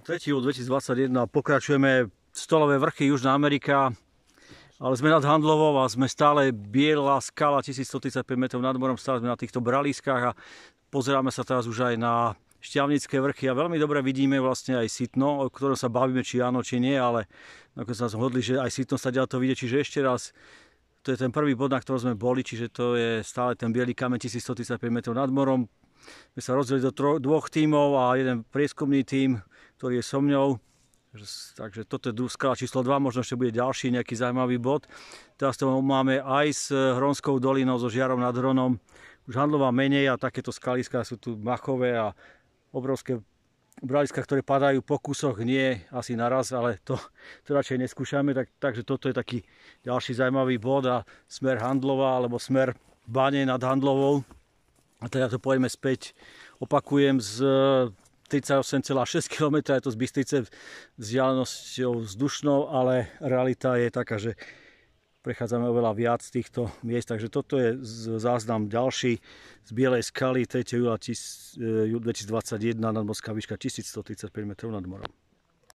3. 2021 pokračujeme stolové vrchy Južná Amerika, ale sme nad Handlovou a sme stále biela skala 1135 metrov nad morom, stále sme na týchto braliskách a pozeráme sa teraz už aj na šťavnické vrchy a veľmi dobre vidíme vlastne aj sitno, o ktorom sa bavíme, či áno, či nie, ale nakoniec sa zhodli, že aj sitno sa to vidie, čiže ešte raz to je ten prvý bod, na ktorom sme boli, čiže to je stále ten biely kameň 1135 metrov nad morom sme sa rozdeli do troch, dvoch tímov a jeden prieskumný tím, ktorý je so mňou. Takže toto je skala číslo 2, možno ešte bude ďalší nejaký zaujímavý bod. Teraz to máme aj s Hronskou dolinou, so Žiarom nad Hronom. Už handlová menej a takéto skaliska sú tu machové a obrovské braliska, ktoré padajú po kusoch, nie asi naraz, ale to, to radšej neskúšame. Tak, takže toto je taký ďalší zaujímavý bod a smer handlová alebo smer bane nad handlovou a teda to pojeme späť, opakujem, z 38,6 e, km je to z Bystrice vzdialenosťou vzdušnou, ale realita je taká, že prechádzame oveľa viac týchto miest. Takže toto je záznam ďalší z Bielej skaly 3. júla 2021 e, nadmorská výška 1135 m nad morom.